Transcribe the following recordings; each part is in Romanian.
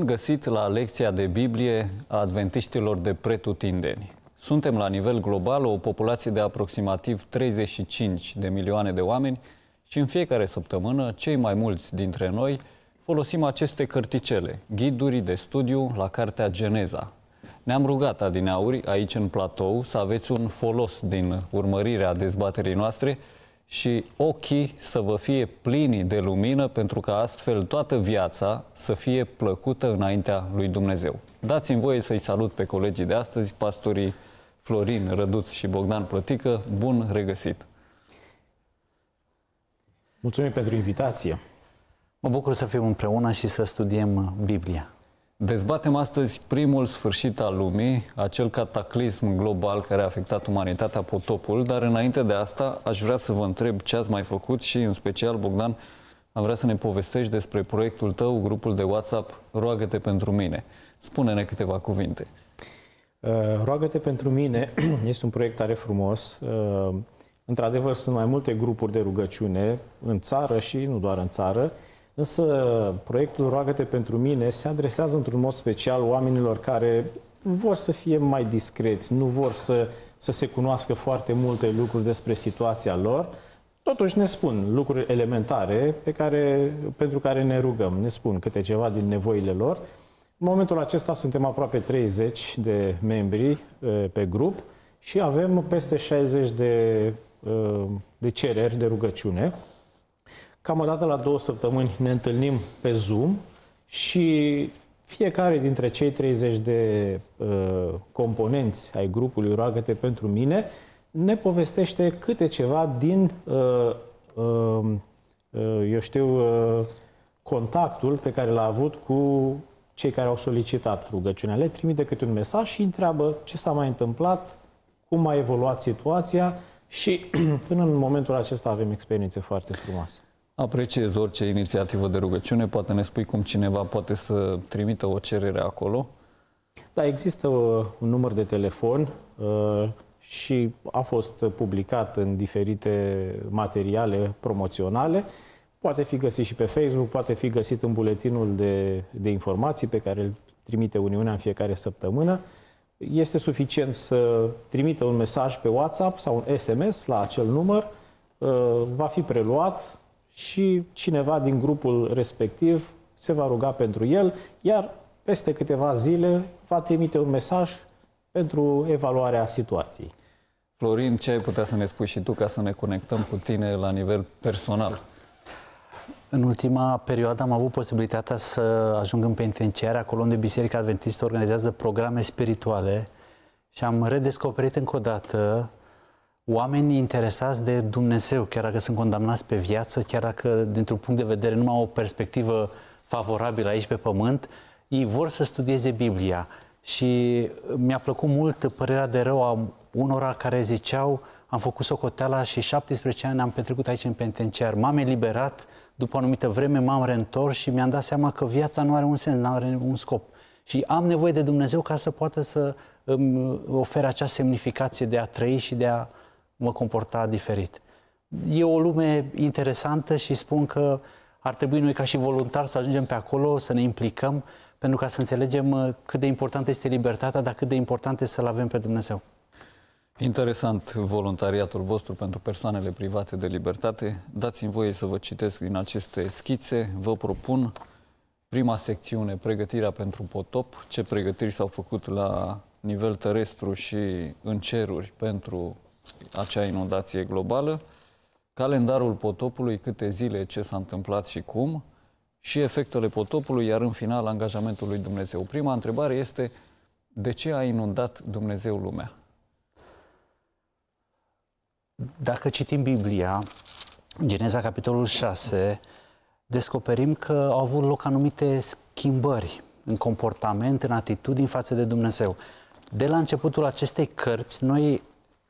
Bun găsit la lecția de Biblie a adventiștilor de pretutindeni. Suntem la nivel global o populație de aproximativ 35 de milioane de oameni și în fiecare săptămână cei mai mulți dintre noi folosim aceste cărticele, ghiduri de studiu la cartea Geneza. Ne-am rugat adineauri aici în platou să aveți un folos din urmărirea dezbaterii noastre – și ochii să vă fie plini de lumină pentru ca astfel toată viața să fie plăcută înaintea lui Dumnezeu. Dați-mi voie să-i salut pe colegii de astăzi, pastorii Florin Răduț și Bogdan Plătică. Bun regăsit! Mulțumim pentru invitație! Mă bucur să fim împreună și să studiem Biblia. Dezbatem astăzi primul sfârșit al lumii, acel cataclism global care a afectat umanitatea, potopul, dar înainte de asta aș vrea să vă întreb ce ați mai făcut și în special, Bogdan, am vrea să ne povestești despre proiectul tău, grupul de WhatsApp Roagă-te pentru mine. Spune-ne câteva cuvinte. Uh, Roagă-te pentru mine este un proiect tare frumos. Uh, într-adevăr, sunt mai multe grupuri de rugăciune în țară și nu doar în țară. Însă proiectul Roagăte pentru mine se adresează într-un mod special oamenilor care vor să fie mai discreți, nu vor să, să se cunoască foarte multe lucruri despre situația lor, Totuși ne spun lucruri elementare pe care, pentru care ne rugăm, ne spun câte ceva din nevoile lor. În momentul acesta suntem aproape 30 de membri eh, pe grup și avem peste 60 de, eh, de cereri de rugăciune. Cam o dată la două săptămâni ne întâlnim pe Zoom și fiecare dintre cei 30 de uh, componenți ai grupului roagă pentru mine ne povestește câte ceva din, uh, um, uh, eu știu, uh, contactul pe care l-a avut cu cei care au solicitat rugăciunea. Le trimite câte un mesaj și întreabă ce s-a mai întâmplat, cum a evoluat situația și până în momentul acesta avem experiențe foarte frumoase. Apreciez orice inițiativă de rugăciune, poate ne spui cum cineva poate să trimită o cerere acolo? Da, există uh, un număr de telefon uh, și a fost publicat în diferite materiale promoționale. Poate fi găsit și pe Facebook, poate fi găsit în buletinul de, de informații pe care îl trimite Uniunea în fiecare săptămână. Este suficient să trimită un mesaj pe WhatsApp sau un SMS la acel număr, uh, va fi preluat, și cineva din grupul respectiv se va ruga pentru el, iar peste câteva zile va trimite un mesaj pentru evaluarea situației. Florin, ce ai putea să ne spui și tu ca să ne conectăm cu tine la nivel personal? În ultima perioadă am avut posibilitatea să ajung în penitenciar, acolo unde Biserica Adventistă organizează programe spirituale și am redescoperit încă o dată oameni interesați de Dumnezeu, chiar dacă sunt condamnați pe viață, chiar dacă, dintr-un punct de vedere, nu au o perspectivă favorabilă aici pe pământ, ei vor să studieze Biblia. Și mi-a plăcut mult părerea de rău a unora care ziceau am făcut socoteala și 17 ani am petrecut aici în penitenciar. M-am eliberat, după o anumită vreme m-am reîntors și mi-am dat seama că viața nu are un sens, nu are un scop. Și am nevoie de Dumnezeu ca să poată să îmi ofere acea semnificație de a trăi și de a mă comporta diferit. E o lume interesantă și spun că ar trebui noi ca și voluntari să ajungem pe acolo, să ne implicăm, pentru ca să înțelegem uh, cât de importantă este libertatea, dar cât de important este să-L avem pe Dumnezeu. Interesant voluntariatul vostru pentru persoanele private de libertate. Dați-mi voie să vă citesc din aceste schițe. Vă propun prima secțiune, pregătirea pentru potop, ce pregătiri s-au făcut la nivel terestru și în ceruri pentru acea inundație globală, calendarul potopului, câte zile, ce s-a întâmplat și cum, și efectele potopului, iar în final angajamentul lui Dumnezeu. Prima întrebare este de ce a inundat Dumnezeu lumea? Dacă citim Biblia, Geneza capitolul 6, descoperim că au avut loc anumite schimbări în comportament, în atitudini față de Dumnezeu. De la începutul acestei cărți, noi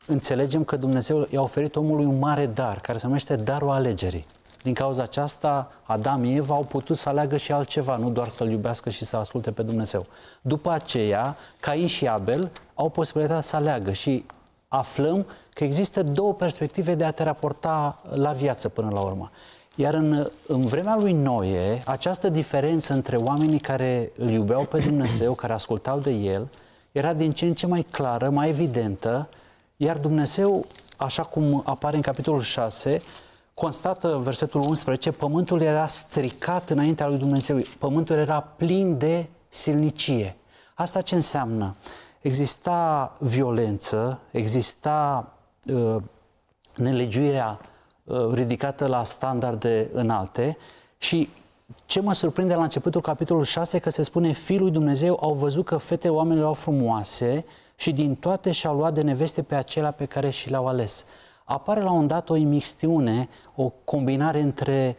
înțelegem că Dumnezeu i-a oferit omului un mare dar, care se numește darul alegerii. Din cauza aceasta, Adam și Eva au putut să aleagă și altceva, nu doar să-L iubească și să asculte pe Dumnezeu. După aceea, Cain și Abel au posibilitatea să aleagă și aflăm că există două perspective de a te raporta la viață până la urmă. Iar în, în vremea lui Noe, această diferență între oamenii care îl iubeau pe Dumnezeu, care ascultau de el, era din ce în ce mai clară, mai evidentă iar Dumnezeu, așa cum apare în capitolul 6, constată versetul 11, pământul era stricat înaintea lui Dumnezeu, pământul era plin de silnicie. Asta ce înseamnă? Exista violență, exista uh, nelegiuirea uh, ridicată la standarde înalte și ce mă surprinde la începutul capitolului 6 că se spune Fiul lui Dumnezeu au văzut că fetele oamenilor au frumoase și din toate și-au luat de neveste pe acela pe care și l-au ales. Apare la un dat o imixtiune, o combinare între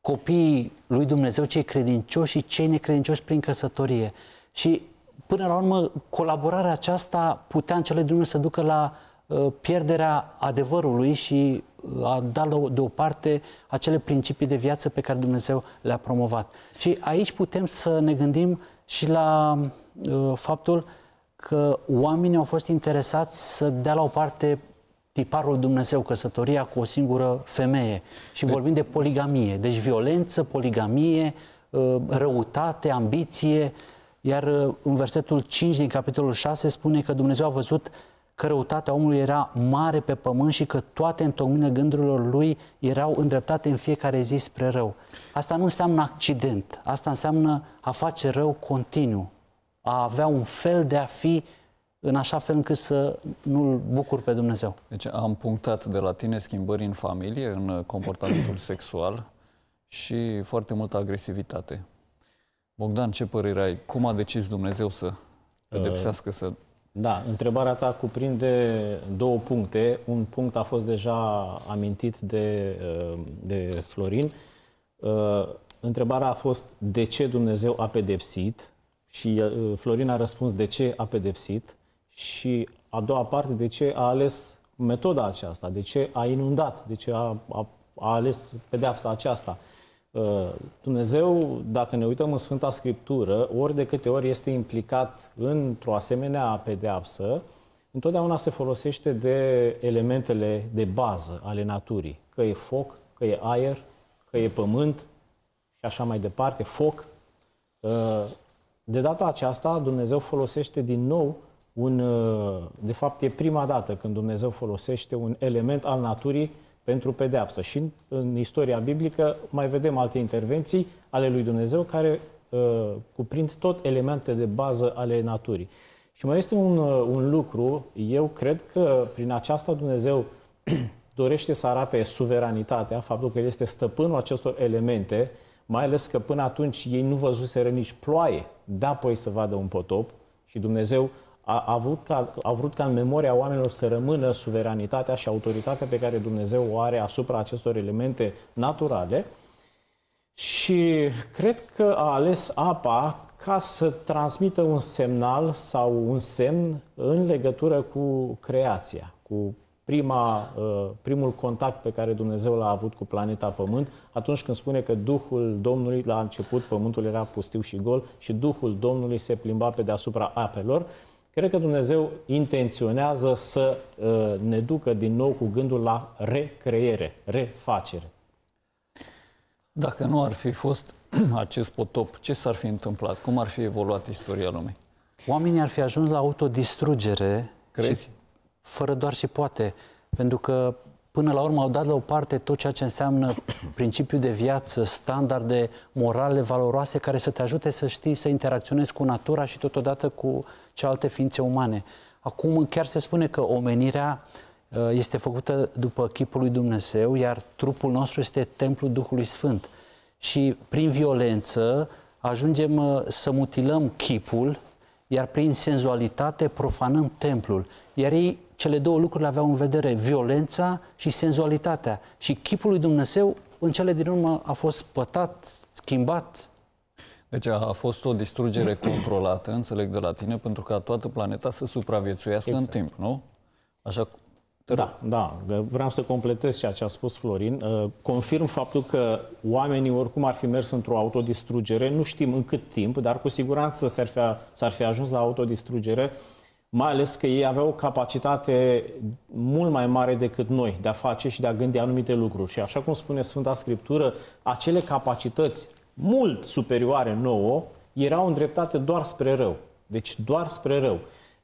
copiii lui Dumnezeu, cei credincioși și cei necredincioși prin căsătorie. Și până la urmă, colaborarea aceasta putea în cele din să ducă la uh, pierderea adevărului și uh, a da deoparte acele principii de viață pe care Dumnezeu le-a promovat. Și aici putem să ne gândim și la uh, faptul că oamenii au fost interesați să dea la o parte tiparul Dumnezeu, căsătoria cu o singură femeie. Și de... Deci- vorbim de poligamie. Deci violență, poligamie, uh, răutate, ambiție. Iar uh, în versetul 5 din capitolul 6 spune că Dumnezeu a văzut că răutatea omului era mare pe pământ și că toate întocmine gândurilor lui erau îndreptate în fiecare zi spre rău. Asta nu înseamnă accident, asta înseamnă a face rău continuu a avea un fel de a fi în așa fel încât să nu-L bucur pe Dumnezeu. Deci am punctat de la tine schimbări în familie, în comportamentul sexual și foarte multă agresivitate. Bogdan, ce părere ai? Cum a decis Dumnezeu să uh, pedepsească, să... Da, întrebarea ta cuprinde două puncte. Un punct a fost deja amintit de, uh, de Florin. Uh, întrebarea a fost de ce Dumnezeu a pedepsit și Florin a răspuns de ce a pedepsit și a doua parte de ce a ales metoda aceasta, de ce a inundat, de ce a, a, a ales pedeapsa aceasta. Dumnezeu, dacă ne uităm în Sfânta Scriptură, ori de câte ori este implicat într-o asemenea pedeapsă, întotdeauna se folosește de elementele de bază ale naturii, că e foc, că e aer, că e pământ și așa mai departe, foc. De data aceasta, Dumnezeu folosește din nou un. Uh, de fapt, e prima dată când Dumnezeu folosește un element al naturii pentru pedeapsă. Și în, în istoria biblică mai vedem alte intervenții ale lui Dumnezeu care uh, cuprind tot elemente de bază ale naturii. Și mai este un, uh, un lucru, eu cred că prin aceasta Dumnezeu dorește să arate suveranitatea, faptul că El este stăpânul acestor elemente uh, mai ales că până atunci ei nu văzuseră nici ploaie. Da, păi să vadă un potop și Dumnezeu a, a, vrut ca, a vrut ca în memoria oamenilor să rămână suveranitatea și autoritatea pe care Dumnezeu o are asupra acestor elemente naturale și cred că a ales apa ca să transmită un semnal sau un semn în legătură cu creația, cu prima, uh, primul contact pe care Dumnezeu l-a avut cu planeta Pământ, atunci când spune că Duhul Domnului, la început Pământul era pustiu și gol și Duhul Domnului se plimba pe deasupra apelor, cred că Dumnezeu intenționează să uh, ne ducă din nou cu gândul la recreere, refacere. Dacă nu ar fi fost acest potop, ce s-ar fi întâmplat? Cum ar fi evoluat istoria lumii? Oamenii ar fi ajuns la autodistrugere Crezi? Și fără doar și poate. Pentru că până la urmă au dat la o parte tot ceea ce înseamnă principiul de viață, standarde morale valoroase care să te ajute să știi să interacționezi cu natura și totodată cu celelalte ființe umane. Acum chiar se spune că omenirea uh, este făcută după chipul lui Dumnezeu, iar trupul nostru este templul Duhului Sfânt. Și prin violență ajungem uh, să mutilăm chipul iar prin senzualitate profanăm templul. Iar ei, cele două lucruri le aveau în vedere, violența și senzualitatea. Și chipul lui Dumnezeu, în cele din urmă, a fost pătat, schimbat. Deci a, a fost o distrugere controlată, înțeleg de la tine, pentru ca toată planeta să supraviețuiască exact. în timp, nu? Așa da, da. Vreau să completez ceea ce a spus Florin. Uh, confirm faptul că oamenii oricum ar fi mers într-o autodistrugere, nu știm în cât timp, dar cu siguranță s-ar fi, s-ar fi ajuns la autodistrugere, mai ales că ei aveau o capacitate mult mai mare decât noi de a face și de a gândi anumite lucruri. Și așa cum spune Sfânta Scriptură, acele capacități mult superioare nouă erau îndreptate doar spre rău. Deci doar spre rău.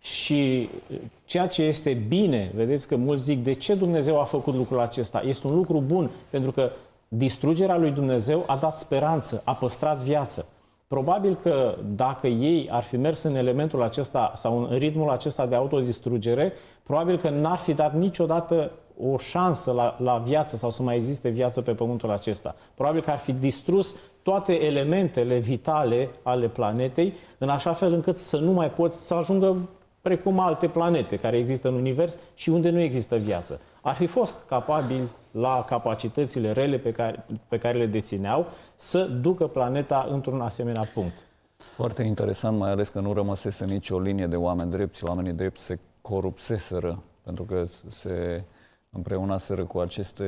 Și uh, ceea ce este bine, vedeți că mulți zic, de ce Dumnezeu a făcut lucrul acesta? Este un lucru bun, pentru că distrugerea lui Dumnezeu a dat speranță, a păstrat viață. Probabil că dacă ei ar fi mers în elementul acesta sau în ritmul acesta de autodistrugere, probabil că n-ar fi dat niciodată o șansă la, la viață sau să mai existe viață pe pământul acesta. Probabil că ar fi distrus toate elementele vitale ale planetei în așa fel încât să nu mai poți să ajungă precum alte planete care există în univers și unde nu există viață. Ar fi fost capabili, la capacitățile rele pe care, pe care le dețineau, să ducă planeta într-un asemenea punct. Foarte interesant, mai ales că nu rămăsese nicio linie de oameni drepți. Oamenii drepți se corupseseră, pentru că se împreeunaseră cu aceste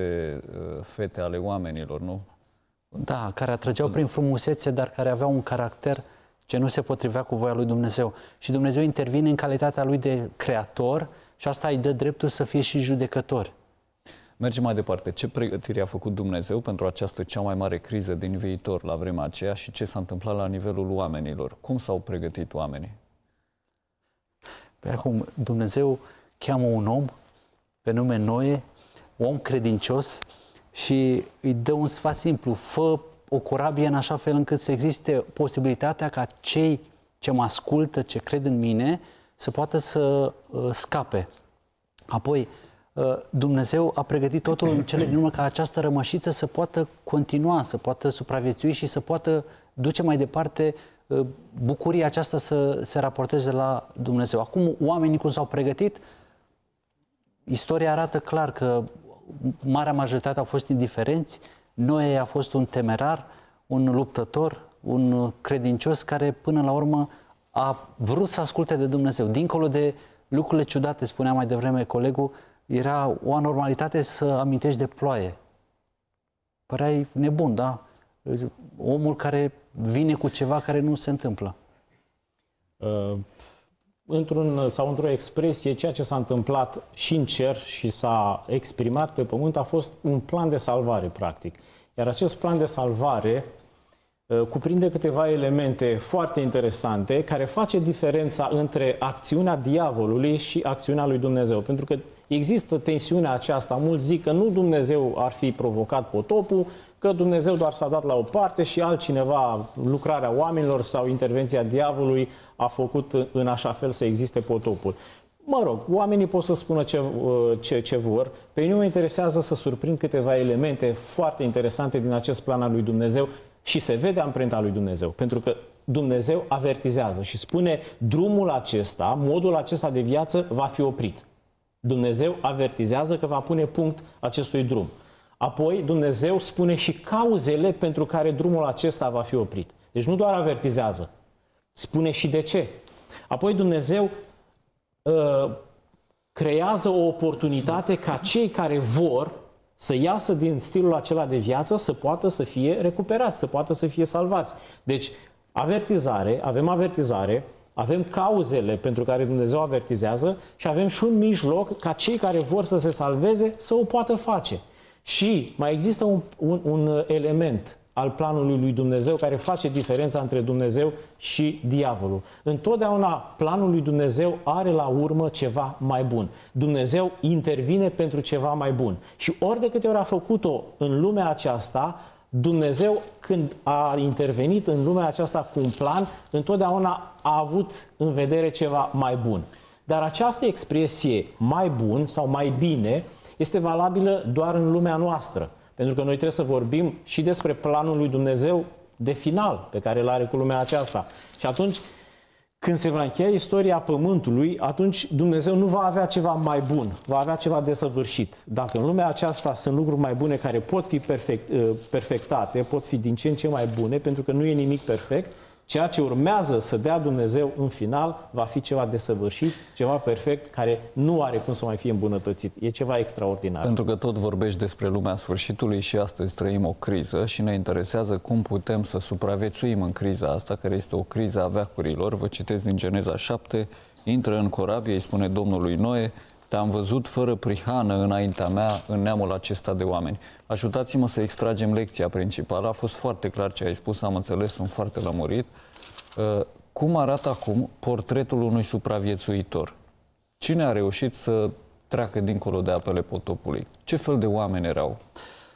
uh, fete ale oamenilor, nu? Da, care atrăgeau prin frumusețe, dar care aveau un caracter uh, ce nu se potrivea cu voia lui Dumnezeu. Și Dumnezeu intervine în calitatea lui de creator și asta îi dă dreptul să fie și judecător. Mergem mai departe. Ce pregătire a făcut Dumnezeu pentru această cea mai mare criză din viitor la vremea aceea și ce s-a întâmplat la nivelul oamenilor? Cum s-au pregătit oamenii? Pe păi acum, Dumnezeu cheamă un om pe nume Noe, om credincios și îi dă un sfat simplu, fă o corabie în așa fel încât să existe posibilitatea ca cei ce mă ascultă, ce cred în mine, să poată să uh, scape. Apoi, uh, Dumnezeu a pregătit totul în cele din urmă ca această rămășiță să poată continua, să poată supraviețui și să poată duce mai departe uh, bucuria aceasta să se raporteze la Dumnezeu. Acum, oamenii cum s-au pregătit, istoria arată clar că marea majoritate au fost indiferenți, Noe a fost un temerar, un luptător, un credincios care până la urmă a vrut să asculte de Dumnezeu. Dincolo de lucrurile ciudate, spunea mai devreme colegul, era o anormalitate să amintești de ploaie. Păreai nebun, da? Omul care vine cu ceva care nu se întâmplă. Uh într-un, sau într-o expresie, ceea ce s-a întâmplat și în cer și s-a exprimat pe pământ a fost un plan de salvare, practic. Iar acest plan de salvare uh, cuprinde câteva elemente foarte interesante care face diferența între acțiunea diavolului și acțiunea lui Dumnezeu. Pentru că există tensiunea aceasta. Mulți zic că nu Dumnezeu ar fi provocat potopul, că Dumnezeu doar s-a dat la o parte și altcineva, lucrarea oamenilor sau intervenția diavolului a făcut în așa fel să existe potopul. Mă rog, oamenii pot să spună ce, ce, ce vor. Pe mine mă interesează să surprind câteva elemente foarte interesante din acest plan al lui Dumnezeu și se vede amprenta lui Dumnezeu. Pentru că Dumnezeu avertizează și spune drumul acesta, modul acesta de viață va fi oprit. Dumnezeu avertizează că va pune punct acestui drum. Apoi Dumnezeu spune și cauzele pentru care drumul acesta va fi oprit. Deci nu doar avertizează, spune și de ce. Apoi Dumnezeu uh, creează o oportunitate ca cei care vor să iasă din stilul acela de viață să poată să fie recuperați, să poată să fie salvați. Deci avertizare, avem avertizare, avem cauzele pentru care Dumnezeu avertizează și avem și un mijloc ca cei care vor să se salveze să o poată face. Și mai există un, un, un element al planului lui Dumnezeu care face diferența între Dumnezeu și diavolul. Întotdeauna planul lui Dumnezeu are la urmă ceva mai bun. Dumnezeu intervine pentru ceva mai bun. Și ori de câte ori a făcut-o în lumea aceasta, Dumnezeu când a intervenit în lumea aceasta cu un plan, întotdeauna a avut în vedere ceva mai bun. Dar această expresie mai bun sau mai bine este valabilă doar în lumea noastră. Pentru că noi trebuie să vorbim și despre planul lui Dumnezeu de final pe care îl are cu lumea aceasta. Și atunci, când se va încheia istoria Pământului, atunci Dumnezeu nu va avea ceva mai bun, va avea ceva desăvârșit. Dacă în lumea aceasta sunt lucruri mai bune care pot fi perfect, uh, perfectate, pot fi din ce în ce mai bune, pentru că nu e nimic perfect, Ceea ce urmează să dea Dumnezeu în final va fi ceva desăvârșit, ceva perfect, care nu are cum să mai fie îmbunătățit. E ceva extraordinar. Pentru că tot vorbești despre lumea sfârșitului și astăzi trăim o criză și ne interesează cum putem să supraviețuim în criza asta, care este o criză a veacurilor. Vă citesc din Geneza 7, intră în corabie, îi spune Domnului Noe, te-am văzut fără prihană înaintea mea în neamul acesta de oameni. Ajutați-mă să extragem lecția principală. A fost foarte clar ce ai spus, am înțeles, sunt foarte lămurit. Uh, cum arată acum portretul unui supraviețuitor? Cine a reușit să treacă dincolo de apele potopului? Ce fel de oameni erau?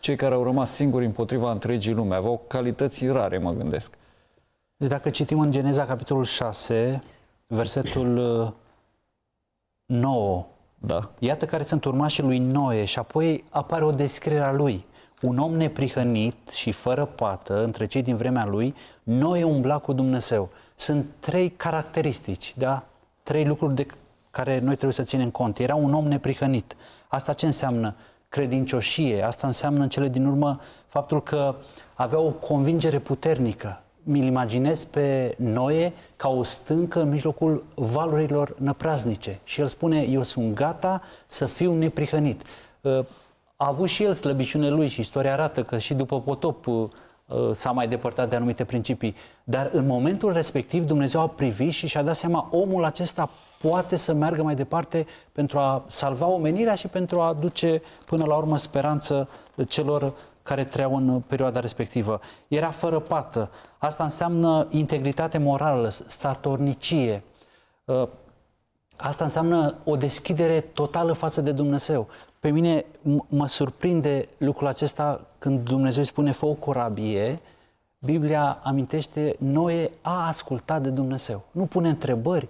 Cei care au rămas singuri împotriva întregii lume aveau calități rare, mă gândesc. Deci dacă citim în Geneza capitolul 6, versetul 9, uh, da. Iată care sunt urmașii lui Noe și apoi apare o descriere a lui. Un om neprihănit și fără pată între cei din vremea lui, Noe umbla cu Dumnezeu. Sunt trei caracteristici, da? Trei lucruri de care noi trebuie să ținem cont. Era un om neprihănit. Asta ce înseamnă? Credincioșie. Asta înseamnă în cele din urmă faptul că avea o convingere puternică mi-l imaginez pe Noe ca o stâncă în mijlocul valurilor năpraznice. Și el spune, eu sunt gata să fiu neprihănit. Uh, a avut și el slăbiciune lui și istoria arată că și după potop uh, uh, s-a mai depărtat de anumite principii. Dar în momentul respectiv Dumnezeu a privit și și-a dat seama omul acesta poate să meargă mai departe pentru a salva omenirea și pentru a aduce până la urmă speranță celor care treau în perioada respectivă. Era fără pată. Asta înseamnă integritate morală, statornicie. Uh, asta înseamnă o deschidere totală față de Dumnezeu. Pe mine mă surprinde lucrul acesta când Dumnezeu spune fă o corabie, Biblia amintește Noe a ascultat de Dumnezeu. Nu pune întrebări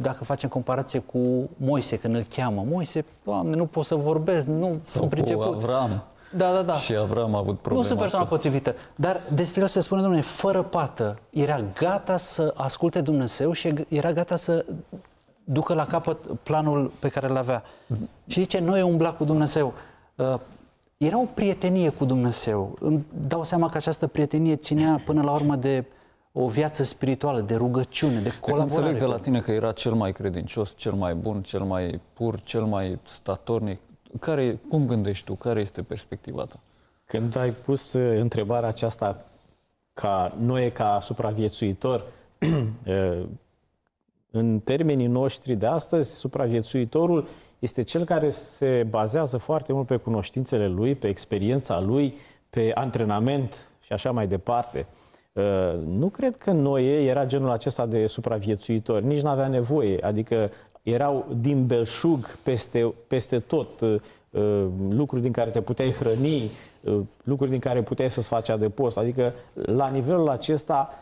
dacă facem comparație cu Moise când îl cheamă. Moise, Doamne, nu pot să vorbesc, nu sunt priceput. Avram. Da, da, da. Și Avram a avut probleme. Nu sunt persoana asta. potrivită. Dar despre el se spune, domnule, fără pată. Era gata să asculte Dumnezeu și era gata să ducă la capăt planul pe care îl avea. Și zice, noi umbla cu Dumnezeu. Uh, era o prietenie cu Dumnezeu. Îmi dau seama că această prietenie ținea până la urmă de o viață spirituală, de rugăciune, de colaborare. Înțeleg de la tine că era cel mai credincios, cel mai bun, cel mai pur, cel mai statornic care, cum gândești tu? Care este perspectiva ta? Când ai pus uh, întrebarea aceasta ca noi, ca supraviețuitor, uh, în termenii noștri de astăzi, supraviețuitorul este cel care se bazează foarte mult pe cunoștințele lui, pe experiența lui, pe antrenament și așa mai departe. Uh, nu cred că Noe era genul acesta de supraviețuitor, nici nu avea nevoie, adică erau din belșug peste, peste tot uh, uh, lucruri din care te puteai hrăni, uh, lucruri din care puteai să-ți faci adăpost. Adică, la nivelul acesta,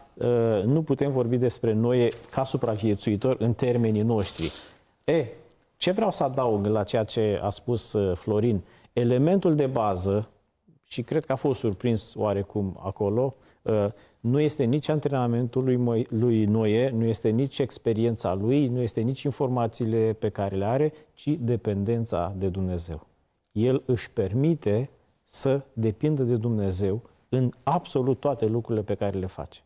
nu putem vorbi despre noi ca supraviețuitori în termenii noștri. E, ce vreau să adaug la ceea ce a spus Florin? Elementul de bază, și cred că a fost surprins oarecum acolo, uh, Uh, nu este nici antrenamentul lui, Moi, lui Noe, nu este nici experiența lui, nu este nici informațiile pe care le are, ci dependența de Dumnezeu. El își permite să depindă de Dumnezeu în absolut toate lucrurile pe care le face.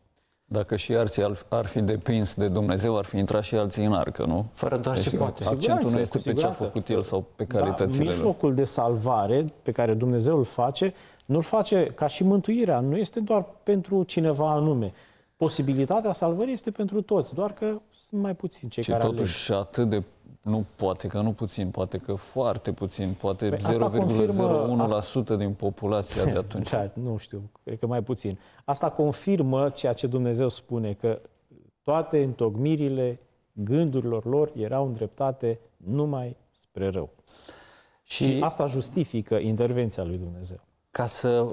Dacă și alții ar, fi depins de Dumnezeu, ar fi intrat și alții în arcă, nu? Fără doar ce deci, poate. Accentul nu este pe ce a făcut el sau pe da, calitățile da, mijlocul de salvare pe care Dumnezeu îl face nu-l face ca și mântuirea, nu este doar pentru cineva anume. Posibilitatea salvării este pentru toți, doar că sunt mai puțini cei și care totuși aleg. atât de nu poate că nu puțin, poate că foarte puțin, poate 0,01% păi asta... din populația de atunci. da, nu știu, cred că mai puțin. Asta confirmă ceea ce Dumnezeu spune, că toate întocmirile gândurilor lor erau îndreptate numai spre rău. Și, și asta justifică intervenția lui Dumnezeu ca să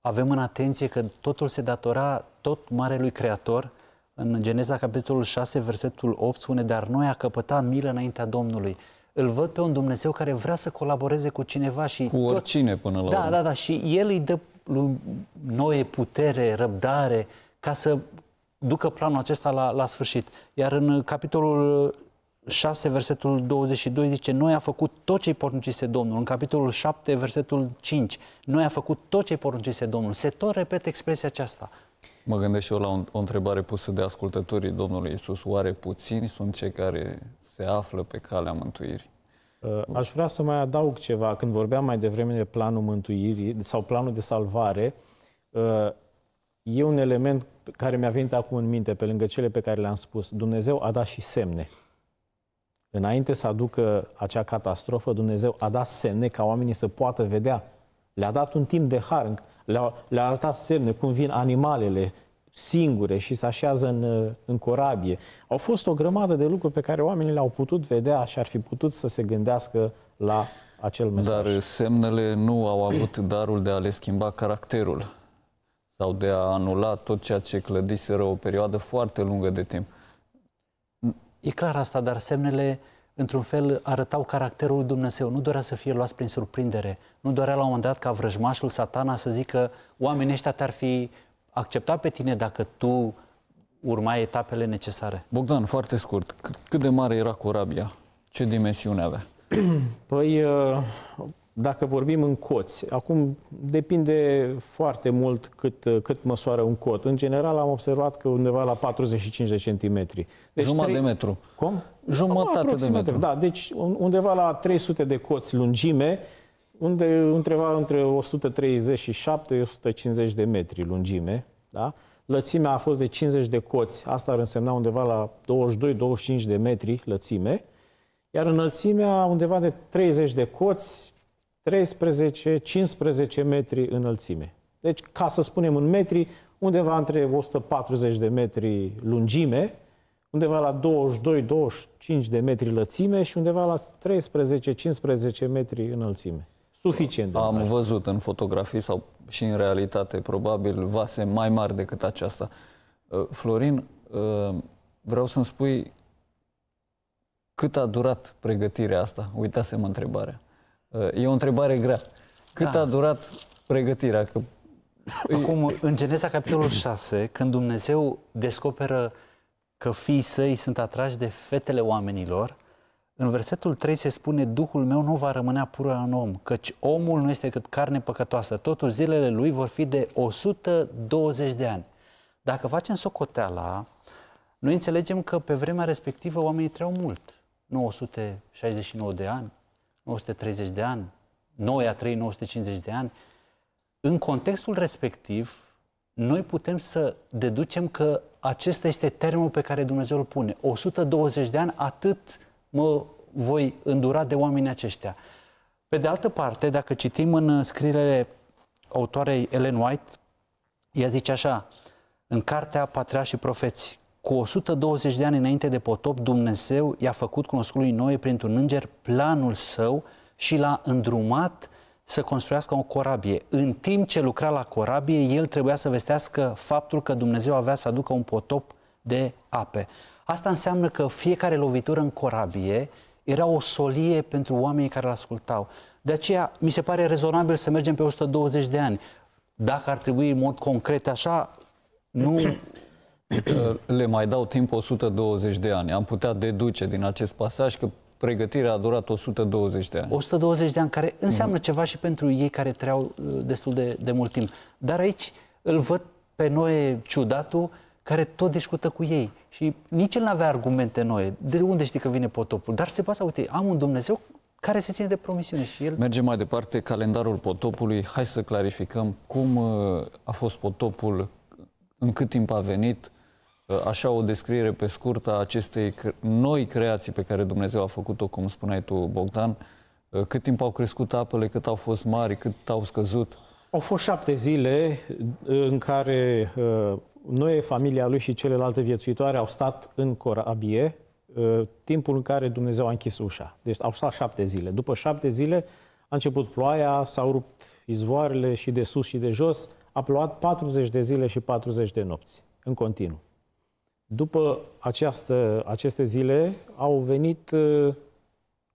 avem în atenție că totul se datora tot Marelui Creator. În Geneza, capitolul 6, versetul 8 spune, dar noi a căpăta milă înaintea Domnului. Îl văd pe un Dumnezeu care vrea să colaboreze cu cineva și... Cu tot... până la da, urmă. Da, da, da. Și El îi dă lui noi putere, răbdare, ca să ducă planul acesta la, la sfârșit. Iar în capitolul 6, versetul 22 zice Noi a făcut tot ce-i poruncise Domnul. În capitolul 7, versetul 5 Noi a făcut tot ce-i poruncise Domnul. Se tot repete expresia aceasta. Mă gândesc și eu la un, o întrebare pusă de ascultătorii Domnului Isus. Oare puțini sunt cei care se află pe calea mântuirii? Uh, aș vrea să mai adaug ceva. Când vorbeam mai devreme de planul mântuirii sau planul de salvare, uh, e un element care mi-a venit acum în minte, pe lângă cele pe care le-am spus. Dumnezeu a dat și semne. Înainte să aducă acea catastrofă, Dumnezeu a dat semne ca oamenii să poată vedea. Le-a dat un timp de har, le-a, le arătat semne cum vin animalele singure și se așează în, în corabie. Au fost o grămadă de lucruri pe care oamenii le-au putut vedea și ar fi putut să se gândească la acel mesaj. Dar semnele nu au avut darul de a le schimba caracterul sau de a anula tot ceea ce clădiseră o perioadă foarte lungă de timp. E clar asta, dar semnele într-un fel, arătau caracterul lui Dumnezeu. Nu dorea să fie luat prin surprindere. Nu dorea la un moment dat ca vrăjmașul satana să zică oamenii ăștia te-ar fi acceptat pe tine dacă tu urmai etapele necesare. Bogdan, foarte scurt, cât de mare era corabia? Ce dimensiune avea? Păi, uh, dacă vorbim în coți, acum depinde foarte mult cât, cât măsoară un cot. În general am observat că undeva la 45 de centimetri. Deci Jumătate 3... de metru. Cum? Jumătate de metru. Da, deci undeva la 300 de coți lungime, unde undeva între 137 și 150 de metri lungime, da? Lățimea a fost de 50 de coți, asta ar însemna undeva la 22-25 de metri lățime, iar înălțimea undeva de 30 de coți, 13-15 metri înălțime. Deci, ca să spunem în metri, undeva între 140 de metri lungime, undeva la 22-25 de metri lățime și undeva la 13-15 metri înălțime. Suficient. De Am mare. văzut în fotografii sau și în realitate, probabil, vase mai mari decât aceasta. Uh, Florin, uh, vreau să-mi spui cât a durat pregătirea asta? Uitasem întrebarea. Uh, e o întrebare grea. Cât da. a durat pregătirea? Că... Acum, în Geneza, capitolul 6, când Dumnezeu descoperă că fiii săi sunt atrași de fetele oamenilor, în versetul 3 se spune Duhul meu nu va rămâne pură în om, căci omul nu este cât carne păcătoasă. Totuși zilele lui vor fi de 120 de ani. Dacă facem socoteala, noi înțelegem că pe vremea respectivă oamenii trăiau mult. 969 de ani, 930 de ani, noi a trăit 950 de ani, în contextul respectiv, noi putem să deducem că acesta este termenul pe care Dumnezeu îl pune. 120 de ani, atât mă voi îndura de oamenii aceștia. Pe de altă parte, dacă citim în scrierile autoarei Ellen White, ea zice așa, în Cartea Patria și Profeți, cu 120 de ani înainte de potop, Dumnezeu i-a făcut lui Noe printr-un înger planul său și l-a îndrumat să construiască o corabie. În timp ce lucra la corabie, el trebuia să vestească faptul că Dumnezeu avea să aducă un potop de ape. Asta înseamnă că fiecare lovitură în corabie era o solie pentru oamenii care îl ascultau. De aceea, mi se pare rezonabil să mergem pe 120 de ani. Dacă ar trebui în mod concret așa, nu le mai dau timp 120 de ani. Am putea deduce din acest pasaj că pregătirea a durat 120 de ani. 120 de ani, care înseamnă mm. ceva și pentru ei care treau uh, destul de, de mult timp. Dar aici îl văd pe noi ciudatul care tot discută cu ei și nici el nu avea argumente noi. De unde știi că vine potopul? Dar se pasă, uite, am un Dumnezeu care se ține de promisiune și el... Mergem mai departe, calendarul potopului. Hai să clarificăm cum uh, a fost potopul, în cât timp a venit, Ă, așa o descriere pe scurt a acestei noi creații pe care Dumnezeu a făcut-o, cum spuneai tu, Bogdan, ă, cât timp au crescut apele, cât au fost mari, cât au scăzut? Au fost șapte zile ă, în care noi, familia lui și celelalte viețuitoare au stat în corabie, timpul în care Dumnezeu a închis ușa. Deci au stat șapte zile. După șapte zile a început ploaia, s-au rupt izvoarele și de sus și de jos. A plouat 40 de zile și 40 de nopți, în continuu. După această, aceste zile au venit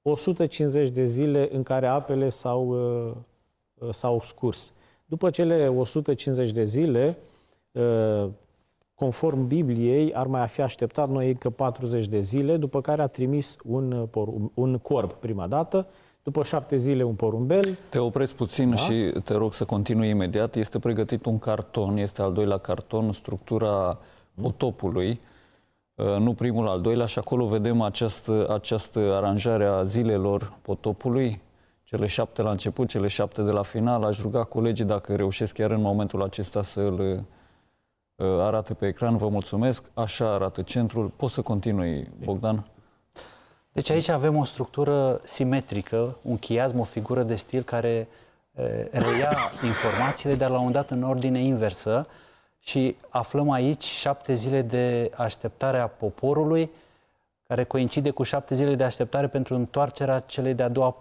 150 uh, de zile în care apele s-au, uh, uh, s-au scurs. După cele 150 de zile, conform Bibliei, ar mai fi așteptat noi încă 40 de zile, după care a trimis un, un corb prima dată, după șapte zile un porumbel. Te opresc puțin da? și te rog să continui imediat. Este pregătit un carton, este al doilea carton, structura Otopului, uh, nu primul, al doilea, și acolo vedem această, uh, această uh, aranjare a zilelor potopului, cele șapte la început, cele șapte de la final. Aș ruga colegii, dacă reușesc chiar în momentul acesta să îl arate pe ecran, vă mulțumesc. Așa arată centrul. Poți să continui, Bogdan? Deci aici avem o structură simetrică, un chiasm, o figură de stil care reia informațiile, dar la un dat în ordine inversă, și aflăm aici șapte zile de așteptare a poporului, care coincide cu șapte zile de așteptare pentru întoarcerea celei de-a doua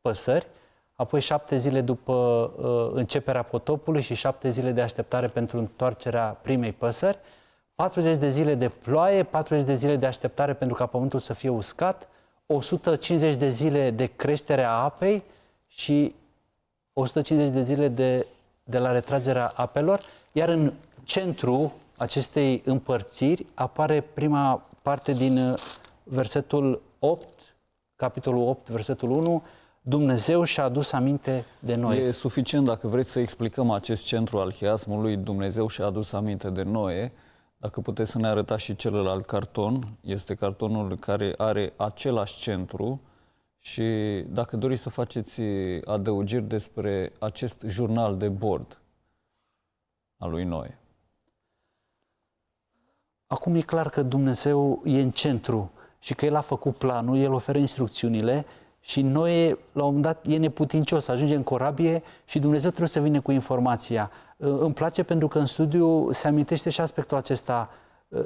păsări, apoi șapte zile după uh, începerea potopului și șapte zile de așteptare pentru întoarcerea primei păsări, 40 de zile de ploaie, 40 de zile de așteptare pentru ca pământul să fie uscat, 150 de zile de creștere a apei și 150 de zile de, de la retragerea apelor, iar în centru acestei împărțiri apare prima parte din uh, versetul 8, capitolul 8, versetul 1, Dumnezeu și-a adus aminte de noi. E suficient dacă vreți să explicăm acest centru al chiasmului, Dumnezeu și-a adus aminte de noi, dacă puteți să ne arătați și celălalt carton, este cartonul care are același centru și dacă doriți să faceți adăugiri despre acest jurnal de bord al lui Noe. Acum e clar că Dumnezeu e în centru și că El a făcut planul, El oferă instrucțiunile și noi, la un moment dat, e neputincios, ajungem în corabie și Dumnezeu trebuie să vină cu informația. Îmi place pentru că în studiu se amintește și aspectul acesta.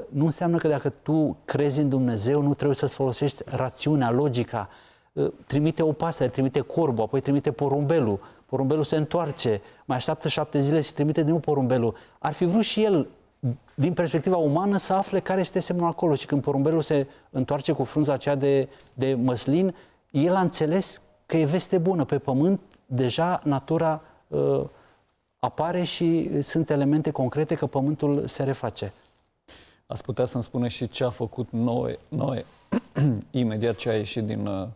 Nu înseamnă că dacă tu crezi în Dumnezeu, nu trebuie să-ți folosești rațiunea, logica. Trimite o pasăre, trimite corbul, apoi trimite porumbelul. Porumbelul se întoarce, mai așteaptă șapte zile și trimite din nou porumbelul. Ar fi vrut și el din perspectiva umană, să afle care este semnul acolo. Și când porumbelul se întoarce cu frunza aceea de, de măslin, el a înțeles că e veste bună. Pe pământ, deja natura uh, apare și sunt elemente concrete că pământul se reface. Ați putea să-mi spune și ce a făcut Noe, Noe imediat ce a ieșit din uh,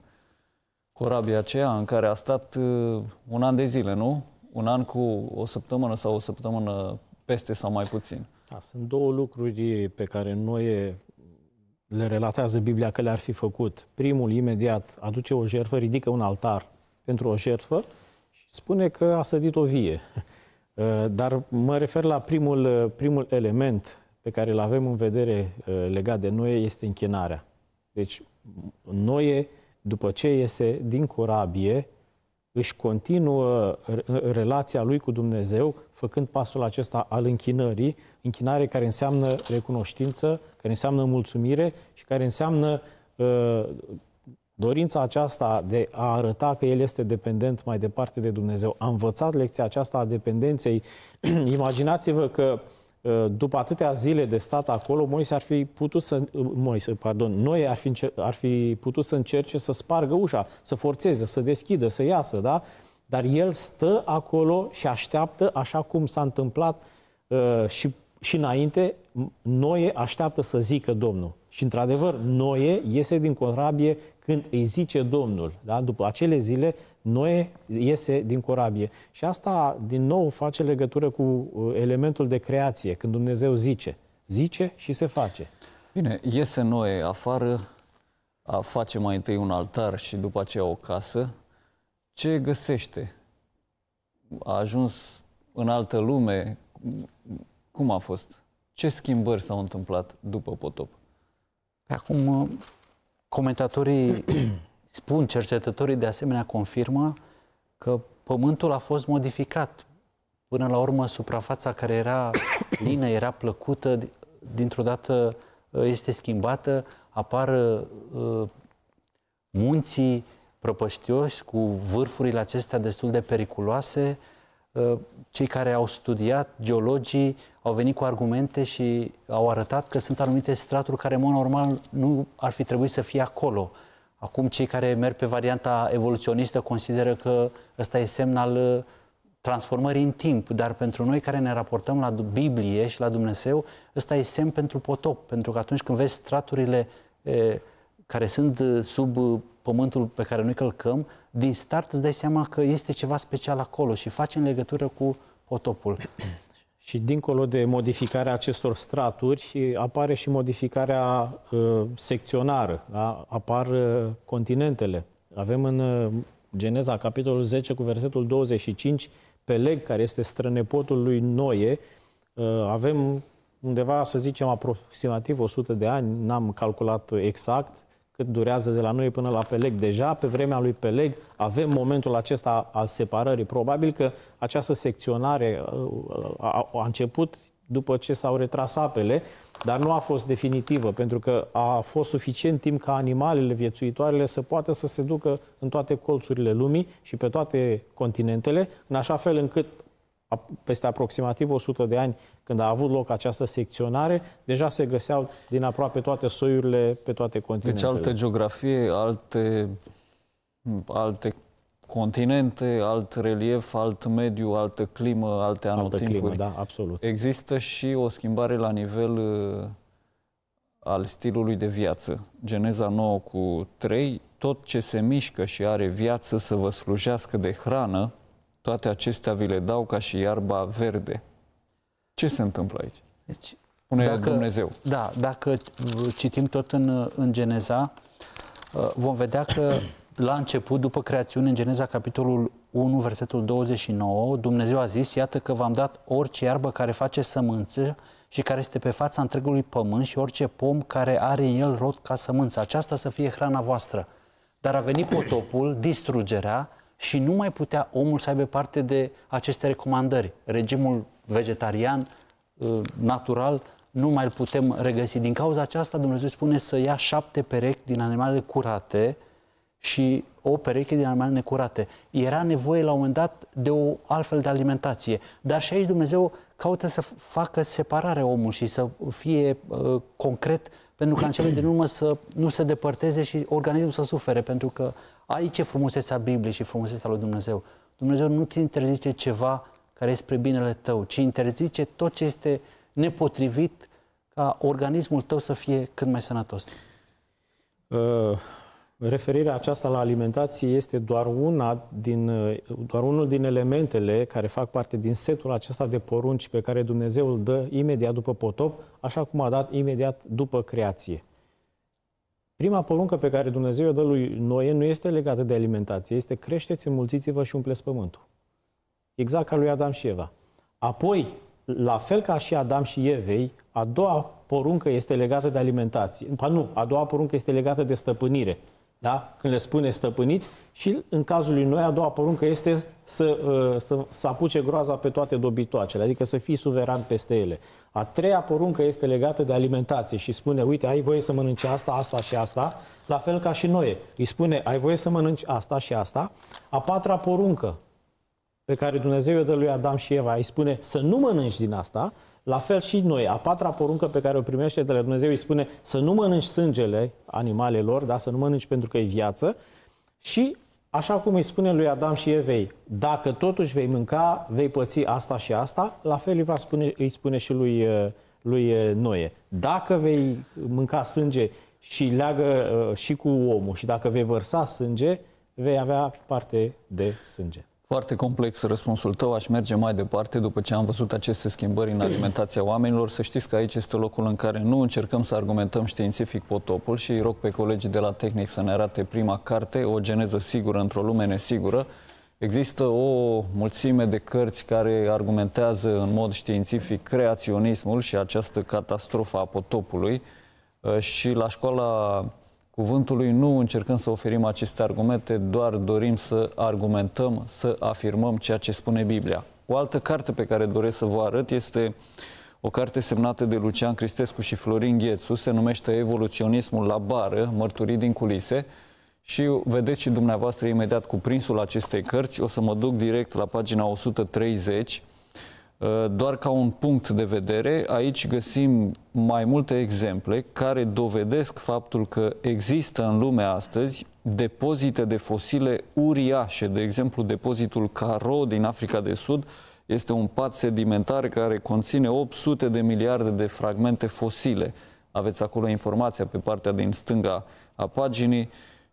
corabia aceea în care a stat uh, un an de zile, nu? Un an cu o săptămână sau o săptămână peste sau mai puțin. Da, sunt două lucruri pe care noi le relatează Biblia că le-ar fi făcut. Primul, imediat, aduce o jertfă, ridică un altar pentru o jertfă și spune că a sădit o vie. Uh, dar mă refer la primul, uh, primul element pe care îl avem în vedere uh, legat de noi este închinarea. Deci, Noe, după ce iese din corabie, își continuă relația lui cu Dumnezeu, făcând pasul acesta al închinării, închinare care înseamnă recunoștință, care înseamnă mulțumire și care înseamnă uh, dorința aceasta de a arăta că el este dependent mai departe de Dumnezeu. A învățat lecția aceasta a dependenței. Imaginați-vă că uh, Uh, după atâtea zile de stat acolo, Moise ar fi putut să, uh, Moise, pardon, noi ar fi, ar fi putut să încerce să spargă ușa, să forțeze, să deschidă, să iasă, da? Dar el stă acolo și așteaptă, așa cum s-a întâmplat uh, și, și înainte, Noe așteaptă să zică Domnul. Și într-adevăr, Noe iese din corabie când îi zice Domnul. Da? După acele zile, Noe iese din corabie. Și asta, din nou, face legătură cu uh, elementul de creație, când Dumnezeu zice. Zice și se face. Bine, iese Noe afară, a face mai întâi un altar și după aceea o casă. Ce găsește? A ajuns în altă lume? Cum a fost? Ce schimbări s-au întâmplat după potop? Acum, comentatorii Spun, cercetătorii de asemenea confirmă că pământul a fost modificat. Până la urmă, suprafața care era lină, era plăcută, dintr-o dată ă, este schimbată, apar uh, munții prăpăștioși cu vârfurile acestea destul de periculoase. Uh, cei care au studiat, geologii, au venit cu argumente și au arătat că sunt anumite straturi care, în mod normal, nu ar fi trebuit să fie acolo. Acum cei care merg pe varianta evoluționistă consideră că ăsta e semn al uh, transformării în timp, dar pentru noi care ne raportăm la Biblie și la Dumnezeu, ăsta e semn pentru potop, pentru că atunci când vezi straturile e, care sunt uh, sub uh, pământul pe care noi călcăm, din start îți dai seama că este ceva special acolo și în legătură cu potopul. Și dincolo de modificarea acestor straturi, apare și modificarea uh, secționară, da? apar uh, continentele. Avem în uh, Geneza, capitolul 10, cu versetul 25, Peleg, care este strănepotul lui Noe, uh, avem undeva, să zicem, aproximativ 100 de ani, n-am calculat exact, cât durează de la noi până la Peleg deja. Pe vremea lui Peleg avem momentul acesta al separării. Probabil că această secționare uh, a început după ce s-au retras apele, dar nu a fost definitivă, pentru că a fost suficient timp ca animalele viețuitoarele să poată să se ducă în toate colțurile lumii și pe toate continentele, în așa fel încât peste aproximativ 100 de ani, când a avut loc această secționare, deja se găseau din aproape toate soiurile pe toate continentele. Deci altă geografie, alte, alte continente, alt relief, alt mediu, altă climă, alte anotimpuri. Altă climă, da, absolut. Există și o schimbare la nivel uh, al stilului de viață. Geneza 9 cu 3, tot ce se mișcă și are viață să vă slujească de hrană, toate acestea vi le dau ca și iarba verde. Ce se întâmplă aici? Deci, Spune dacă, Dumnezeu. Da, dacă uh, citim tot în, uh, în Geneza, uh, vom vedea că la început, după creațiune, în Geneza, capitolul 1, versetul 29, Dumnezeu a zis, iată că v-am dat orice iarbă care face sămânță și care este pe fața întregului pământ și orice pom care are în el rod ca sămânță. Aceasta să fie hrana voastră. Dar a venit potopul, distrugerea, și nu mai putea omul să aibă parte de aceste recomandări. Regimul vegetarian, uh, natural, nu mai îl putem regăsi. Din cauza aceasta, Dumnezeu spune să ia șapte perechi din animalele curate și o pereche din animale necurate. Era nevoie la un moment dat de o altfel de alimentație. Dar și aici Dumnezeu caută să facă separare omul și să fie uh, concret pentru că în cele din urmă să nu se depărteze și organismul să sufere, pentru că Aici e frumusețea Bibliei și frumusețea lui Dumnezeu. Dumnezeu nu ți interzice ceva care este spre binele tău, ci interzice tot ce este nepotrivit ca organismul tău să fie cât mai sănătos. Uh, referirea aceasta la alimentație este doar, una din, uh, doar unul din elementele care fac parte din setul acesta de porunci pe care Dumnezeu îl dă imediat după potop, așa cum a dat imediat după creație. Prima poruncă pe care Dumnezeu o dă lui Noe nu este legată de alimentație, este creșteți, înmulțiți-vă și umpleți pământul. Exact ca lui Adam și Eva. Apoi, la fel ca și Adam și Evei, a doua poruncă este legată de alimentație. Pa, nu, a doua poruncă este legată de stăpânire. Da? Când le spune stăpâniți și în cazul lui Noe a doua poruncă este să, uh, să, să apuce groaza pe toate dobitoacele, adică să fii suveran peste ele. A treia poruncă este legată de alimentație și spune, uite, ai voie să mănânci asta, asta și asta, la fel ca și noi. Îi spune, ai voie să mănânci asta și asta. A patra poruncă pe care Dumnezeu o dă lui Adam și Eva, îi spune să nu mănânci din asta, la fel și noi. A patra poruncă pe care o primește de la Dumnezeu îi spune să nu mănânci sângele animalelor, da? să nu mănânci pentru că e viață. Și Așa cum îi spune lui Adam și Evei, dacă totuși vei mânca, vei păți asta și asta, la fel îi, va spune, îi spune și lui, uh, lui uh, Noe. Dacă vei mânca sânge și leagă uh, și cu omul și dacă vei vărsa sânge, vei avea parte de sânge. Foarte complex răspunsul tău, aș merge mai departe după ce am văzut aceste schimbări în alimentația oamenilor. Să știți că aici este locul în care nu încercăm să argumentăm științific potopul și rog pe colegii de la Tehnic să ne arate prima carte, O geneză sigură într-o lume nesigură. Există o mulțime de cărți care argumentează în mod științific creaționismul și această catastrofă a potopului ă, și la școala cuvântului, nu încercăm să oferim aceste argumente, doar dorim să argumentăm, să afirmăm ceea ce spune Biblia. O altă carte pe care doresc să vă arăt este o carte semnată de Lucian Cristescu și Florin Ghețu, se numește Evoluționismul la bară, mărturii din culise, și vedeți și dumneavoastră imediat cuprinsul acestei cărți. O să mă duc direct la pagina 130, Ă, doar ca un punct de vedere, aici găsim mai multe exemple care dovedesc faptul că există în lume astăzi depozite de fosile uriașe. De exemplu, depozitul Caro din Africa de Sud este un pat sedimentar care conține 800 de miliarde de fragmente fosile. Aveți acolo informația pe partea din stânga a paginii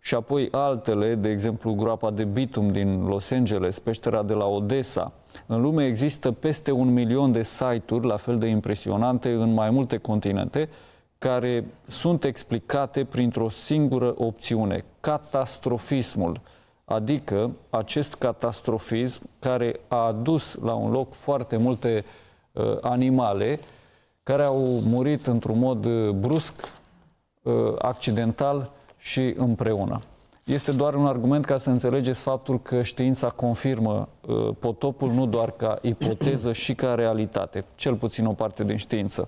și apoi altele, de exemplu groapa de bitum din Los Angeles, peștera de la Odessa. În lume există peste un milion de site-uri la fel de impresionante în mai multe continente care sunt explicate printr-o singură opțiune, catastrofismul. Adică acest catastrofism care a adus la un loc foarte multe uh, animale care au murit într-un mod uh, brusc, uh, accidental, și împreună. Este doar un argument ca să înțelegeți faptul că știința confirmă uh, potopul nu doar ca ipoteză și ca realitate, cel puțin o parte din știință.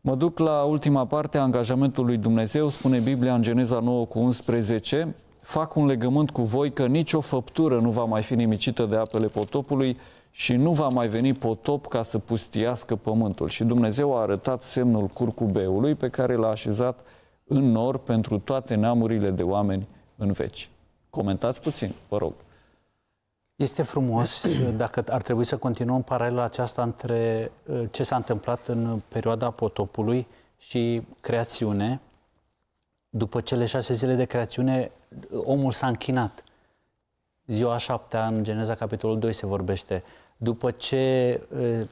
Mă duc la ultima parte a angajamentului lui Dumnezeu, spune Biblia în Geneza 9 cu 11, fac un legământ cu voi că nicio făptură nu va mai fi nimicită de apele potopului și nu va mai veni potop ca să pustiască pământul. Și Dumnezeu a arătat semnul curcubeului pe care l-a așezat în nor pentru toate neamurile de oameni în veci. Comentați puțin, vă rog. Este frumos dacă ar trebui să continuăm paralela aceasta între uh, ce s-a întâmplat în perioada potopului și creațiune. După cele șase zile de creațiune, omul s-a închinat. Ziua șaptea, în Geneza, capitolul 2, se vorbește. După ce uh,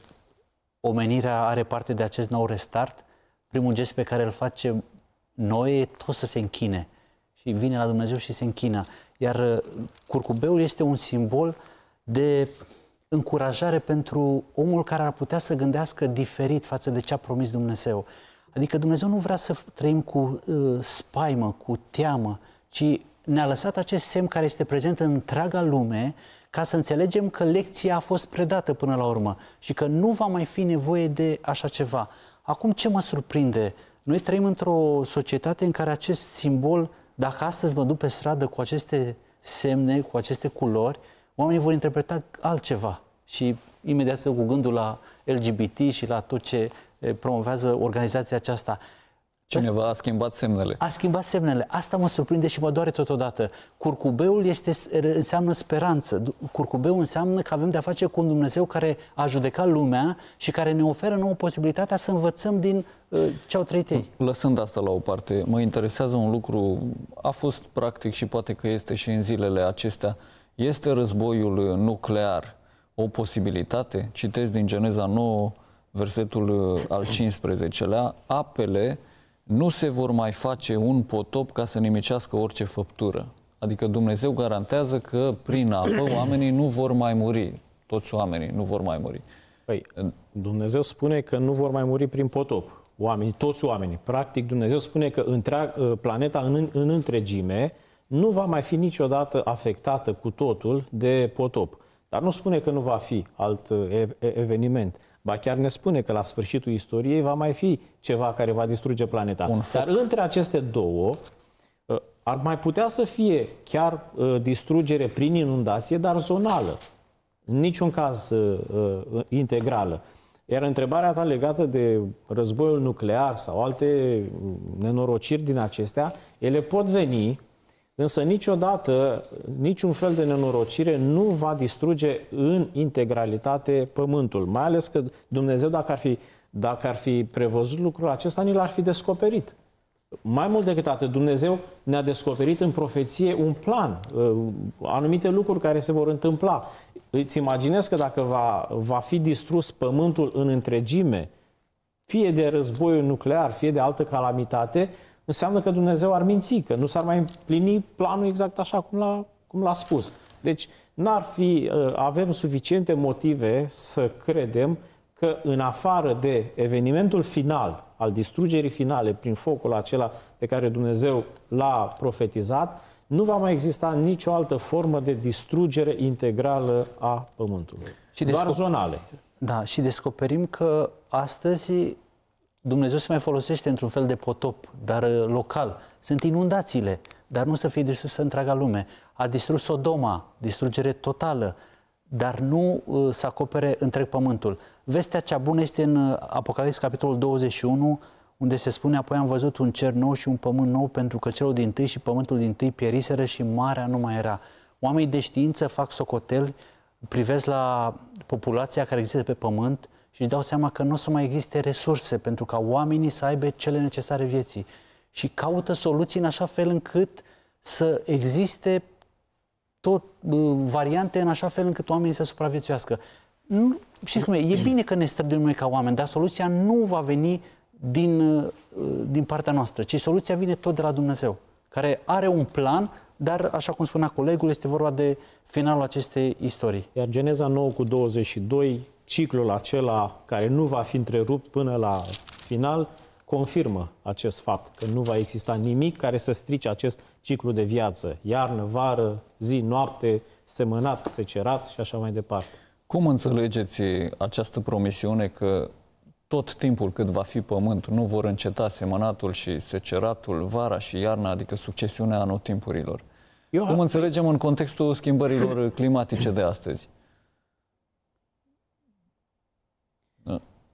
omenirea are parte de acest nou restart, primul gest pe care îl face Noe tot să se închine și vine la Dumnezeu și se închină. Iar uh, curcubeul este un simbol de încurajare pentru omul care ar putea să gândească diferit față de ce a promis Dumnezeu. Adică Dumnezeu nu vrea să trăim cu uh, spaimă, cu teamă, ci ne-a lăsat acest semn care este prezent în întreaga lume ca să înțelegem că lecția a fost predată până la urmă și că nu va mai fi nevoie de așa ceva. Acum ce mă surprinde noi trăim într-o societate în care acest simbol, dacă astăzi mă duc pe stradă cu aceste semne, cu aceste culori, oamenii vor interpreta altceva și imediat se cu gândul la LGBT și la tot ce eh, promovează organizația aceasta. Cineva a schimbat semnele. A schimbat semnele. Asta mă surprinde și mă doare totodată. Curcubeul este, înseamnă speranță. Curcubeul înseamnă că avem de-a face cu un Dumnezeu care a judecat lumea și care ne oferă nouă posibilitatea să învățăm din uh, ce au trăit ei. Lăsând asta la o parte, mă interesează un lucru, a fost practic și poate că este și în zilele acestea, este războiul nuclear o posibilitate? Citesc din Geneza 9, versetul uh, al 15-lea, apele nu se vor mai face un potop ca să nimicească orice făptură. Adică Dumnezeu garantează că prin apă oamenii nu vor mai muri. Toți oamenii nu vor mai muri. Păi, Dumnezeu spune că nu vor mai muri prin potop. Oamenii, toți oamenii. Practic, Dumnezeu spune că întreag, ă, planeta în, în întregime nu va mai fi niciodată afectată cu totul de potop. Dar nu spune că nu va fi alt ă, eveniment. Ba chiar ne spune că la sfârșitul istoriei va mai fi ceva care va distruge planeta. Un foc. Dar între aceste două uh, ar mai putea să fie chiar uh, distrugere prin inundație, dar zonală. În niciun caz uh, integrală. Iar întrebarea ta legată de războiul nuclear sau alte mm, nenorociri din acestea, ele pot veni Însă niciodată, niciun fel de nenorocire nu va distruge în integralitate pământul. Mai ales că Dumnezeu, dacă ar fi, dacă ar fi prevăzut lucrul acesta, ni l-ar fi descoperit. Mai mult decât atât, Dumnezeu ne-a descoperit în profeție un plan, uh, anumite lucruri care se vor întâmpla. Îți imaginezi că dacă va, va fi distrus pământul în întregime, fie de războiul nuclear, fie de altă calamitate, înseamnă că Dumnezeu ar minți, că nu s-ar mai împlini planul exact așa cum l-a, cum l-a spus. Deci n-ar fi, ă, avem suficiente motive să credem că în afară de evenimentul final, al distrugerii finale prin focul acela pe care Dumnezeu l-a profetizat, nu va mai exista nicio altă formă de distrugere integrală a Pământului. Și Doar zonale. Da, și descoperim că astăzi Dumnezeu se mai folosește într-un fel de potop, dar uh, local. Sunt inundațiile, dar nu să fie distrusă întreaga lume. A distrus Sodoma, distrugere totală, dar nu uh, să acopere întreg pământul. Vestea cea bună este în uh, Apocalipsa capitolul 21, unde se spune apoi am văzut un cer nou și un pământ nou pentru că celul din tâi și pământul din tâi pieriseră și marea nu mai era. Oamenii de știință fac socoteli, privesc la populația care există pe pământ și își dau seama că nu o să mai existe resurse pentru ca oamenii să aibă cele necesare vieții. Și caută soluții în așa fel încât să existe tot uh, variante în așa fel încât oamenii să supraviețuiască. Nu, știți cum e? E bine că ne străduim noi ca oameni, dar soluția nu va veni din, uh, din partea noastră, ci soluția vine tot de la Dumnezeu, care are un plan, dar, așa cum spunea colegul, este vorba de finalul acestei istorii. Iar Geneza 9 cu 22 ciclul acela care nu va fi întrerupt până la final, confirmă acest fapt, că nu va exista nimic care să strice acest ciclu de viață. Iarnă, vară, zi, noapte, semănat, secerat și așa mai departe. Cum înțelegeți această promisiune că tot timpul cât va fi pământ nu vor înceta semănatul și seceratul, vara și iarna, adică succesiunea anotimpurilor? Eu Cum înțelegem în contextul schimbărilor climatice de astăzi?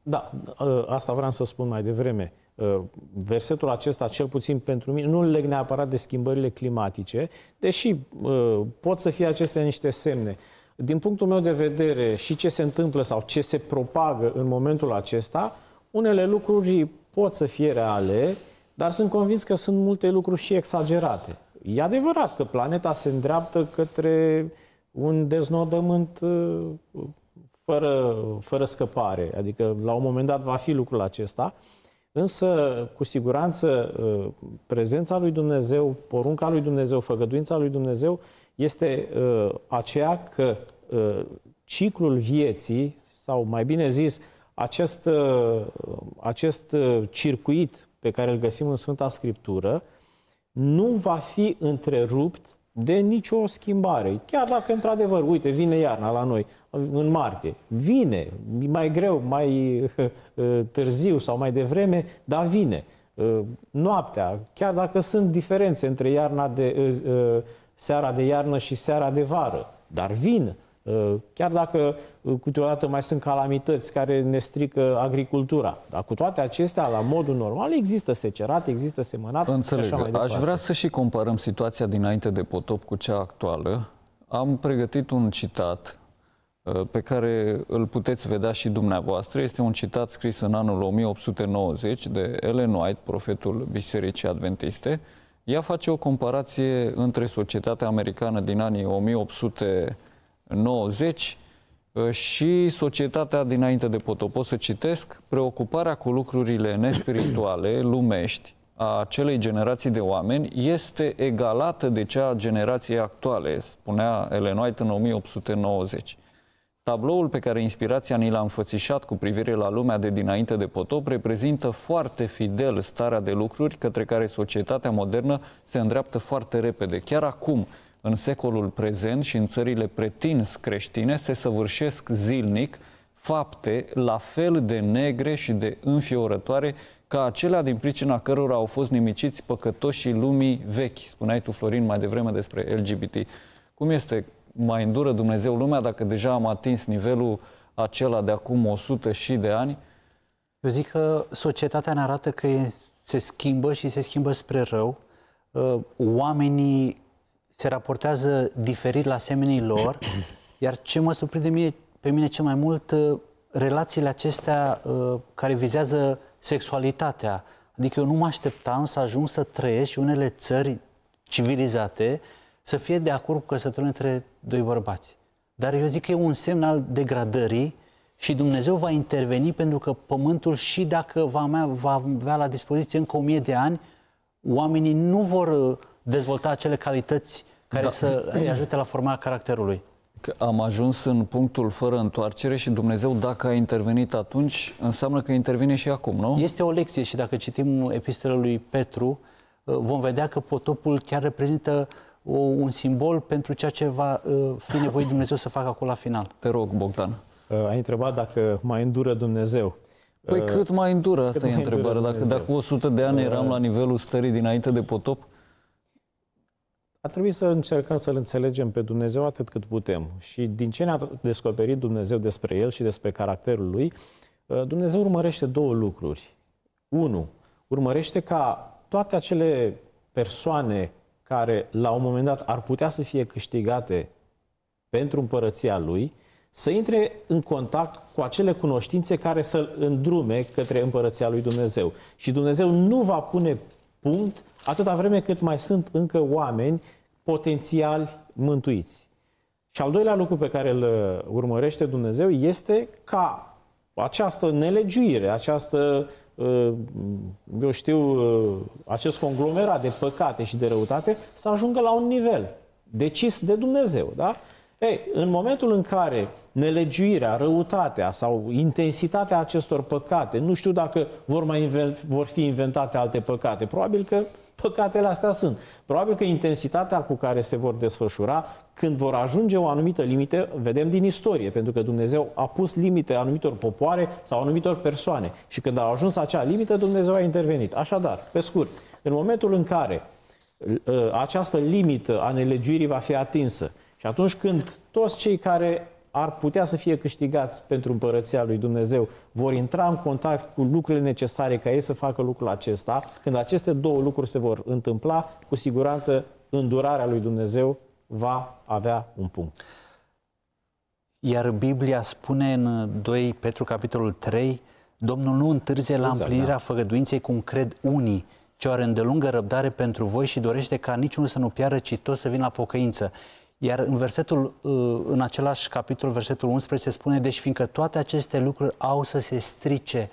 Da, ă, asta vreau să spun mai devreme. Ă, versetul acesta, cel puțin pentru mine, nu leg neapărat de schimbările climatice, deși ă, pot să fie acestea niște semne. Din punctul meu de vedere și ce se întâmplă sau ce se propagă în momentul acesta, unele lucruri pot să fie reale, dar sunt convins că sunt multe lucruri și exagerate. E adevărat că planeta se îndreaptă către un deznodământ fără, fără scăpare. Adică, la un moment dat va fi lucrul acesta. Însă, cu siguranță, uh, prezența lui Dumnezeu, porunca lui Dumnezeu, făgăduința lui Dumnezeu este uh, aceea că uh, ciclul vieții, sau mai bine zis, acest, acest circuit pe care îl găsim în Sfânta Scriptură, nu va fi întrerupt de nicio schimbare. Chiar dacă, într-adevăr, uite, vine iarna la noi, în martie, vine, mai greu, mai uh, târziu sau mai devreme, dar vine. Uh, noaptea, chiar dacă sunt diferențe între iarna de, uh, seara de iarnă și seara de vară, dar vin. Uh, chiar dacă uh, câteodată mai sunt calamități care ne strică agricultura, dar cu toate acestea, la modul normal, există secerat, există semănat. Înțeleg. Și așa mai Aș vrea să și comparăm situația dinainte de potop cu cea actuală. Am pregătit un citat uh, pe care îl puteți vedea și dumneavoastră. Este un citat scris în anul 1890 de Ellen White, profetul Bisericii Adventiste. Ea face o comparație între societatea americană din anii 1800 90 uh, și societatea dinainte de potop. O să citesc preocuparea cu lucrurile nespirituale, lumești, a acelei generații de oameni este egalată de cea a generației actuale, spunea Ellen White în 1890. Tabloul pe care inspirația ni l-a înfățișat cu privire la lumea de dinainte de potop reprezintă foarte fidel starea de lucruri către care societatea modernă se îndreaptă foarte repede. Chiar acum, în secolul prezent și în țările pretins creștine se săvârșesc zilnic fapte la fel de negre și de înfiorătoare ca acelea din pricina cărora au fost nimiciți păcătoșii lumii vechi. Spuneai tu, Florin, mai devreme despre LGBT. Cum este? Mai îndură Dumnezeu lumea dacă deja am atins nivelul acela de acum 100 și de ani? Eu zic că societatea ne arată că se schimbă și se schimbă spre rău. Ă, oamenii se raportează diferit la semenii lor, iar ce mă surprinde mie, pe mine cel mai mult, uh, relațiile acestea uh, care vizează sexualitatea. Adică eu nu mă așteptam să ajung să trăiesc și unele țări civilizate să fie de acord cu căsătorii între doi bărbați. Dar eu zic că e un semn al degradării și Dumnezeu va interveni pentru că pământul și dacă va avea, va avea la dispoziție încă o mie de ani, oamenii nu vor uh, dezvolta acele calități care da. să îi ajute la formarea caracterului. Că am ajuns în punctul fără întoarcere și Dumnezeu, dacă a intervenit atunci, înseamnă că intervine și acum, nu? Este o lecție și dacă citim epistele lui Petru, uh, vom vedea că potopul chiar reprezintă o, uh, un simbol pentru ceea ce va uh, fi nevoie Dumnezeu să facă acolo la final. Te rog, Bogdan. Ai întrebat dacă mai îndură Dumnezeu. Păi cât mai îndură? Asta cât e întrebarea. Dacă, dacă 100 de ani eram la nivelul stării dinainte de potop, a trebui să încercăm să-L înțelegem pe Dumnezeu atât cât putem. Și din ce ne-a descoperit Dumnezeu despre El și despre caracterul Lui, uh, Dumnezeu urmărește două lucruri. Unu, urmărește ca toate acele persoane care la un moment dat ar putea să fie câștigate pentru împărăția Lui, să intre în contact cu acele cunoștințe care să-l îndrume către împărăția lui Dumnezeu. Și Dumnezeu nu va pune punct atâta vreme cât mai sunt încă oameni potențiali mântuiți. Și al doilea lucru pe care îl uh, urmărește Dumnezeu este ca această nelegiuire, această, uh, eu știu, uh, acest conglomerat de păcate și de răutate să ajungă la un nivel decis de Dumnezeu. Da? Ei, în momentul în care nelegiuirea, răutatea sau intensitatea acestor păcate, nu știu dacă vor, mai inven- vor fi inventate alte păcate, probabil că păcatele astea sunt. Probabil că intensitatea cu care se vor desfășura, când vor ajunge o anumită limite, vedem din istorie, pentru că Dumnezeu a pus limite anumitor popoare sau anumitor persoane. Și când a ajuns acea limită, Dumnezeu a intervenit. Așadar, pe scurt, în momentul în care uh, această limită a nelegiuirii va fi atinsă, și atunci când toți cei care ar putea să fie câștigați pentru împărăția lui Dumnezeu, vor intra în contact cu lucrurile necesare ca ei să facă lucrul acesta, când aceste două lucruri se vor întâmpla, cu siguranță îndurarea lui Dumnezeu va avea un punct. Iar Biblia spune în 2 Petru capitolul 3, Domnul nu întârzie la exact, împlinirea da. făgăduinței cum cred unii, ci o are îndelungă răbdare pentru voi și dorește ca niciunul să nu piară, ci toți să vină la pocăință. Iar în versetul, uh, în același capitol, versetul 11, se spune, deci fiindcă toate aceste lucruri au să se strice,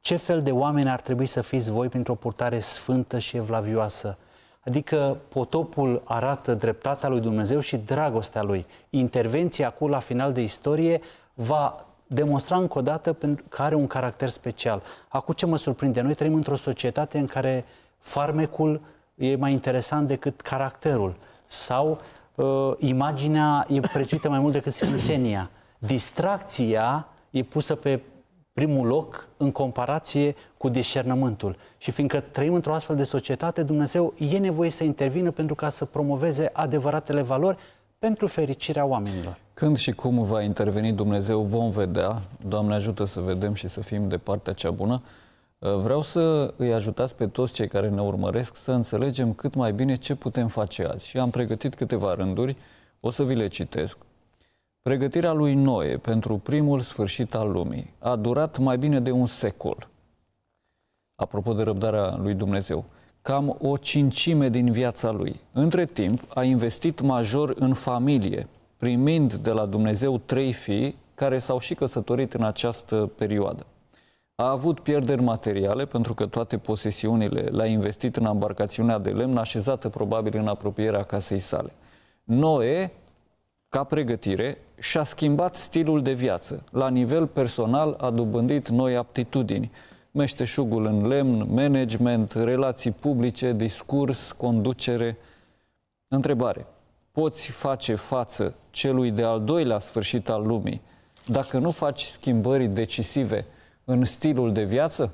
ce fel de oameni ar trebui să fiți voi printr-o purtare sfântă și evlavioasă? Adică potopul arată dreptatea lui Dumnezeu și dragostea lui. Intervenția acum la final de istorie va demonstra încă o dată că are un caracter special. Acum ce mă surprinde? Noi trăim într-o societate în care farmecul e mai interesant decât caracterul sau uh, imaginea e prețuită mai mult decât sfințenia. Distracția e pusă pe primul loc în comparație cu discernământul. Și fiindcă trăim într-o astfel de societate, Dumnezeu e nevoie să intervină pentru ca să promoveze adevăratele valori pentru fericirea oamenilor. Când și cum va interveni Dumnezeu vom vedea, Doamne ajută să vedem și să fim de partea cea bună, Uh, vreau să îi ajutați pe toți cei care ne urmăresc să înțelegem cât mai bine ce putem face azi. Și am pregătit câteva rânduri, o să vi le citesc. Pregătirea lui Noe pentru primul sfârșit al lumii a durat mai bine de un secol. Apropo de răbdarea lui Dumnezeu, cam o cincime din viața lui. Între timp, a investit major în familie, primind de la Dumnezeu trei fii care s-au și căsătorit în această perioadă a avut pierderi materiale pentru că toate posesiunile le-a investit în embarcațiunea de lemn așezată probabil în apropierea casei sale. Noe, ca pregătire, și-a schimbat stilul de viață. La nivel personal a dobândit noi aptitudini. Meșteșugul în lemn, management, relații publice, discurs, conducere. Întrebare. Poți face față celui de al doilea sfârșit al lumii dacă nu faci schimbări decisive – în stilul de viață?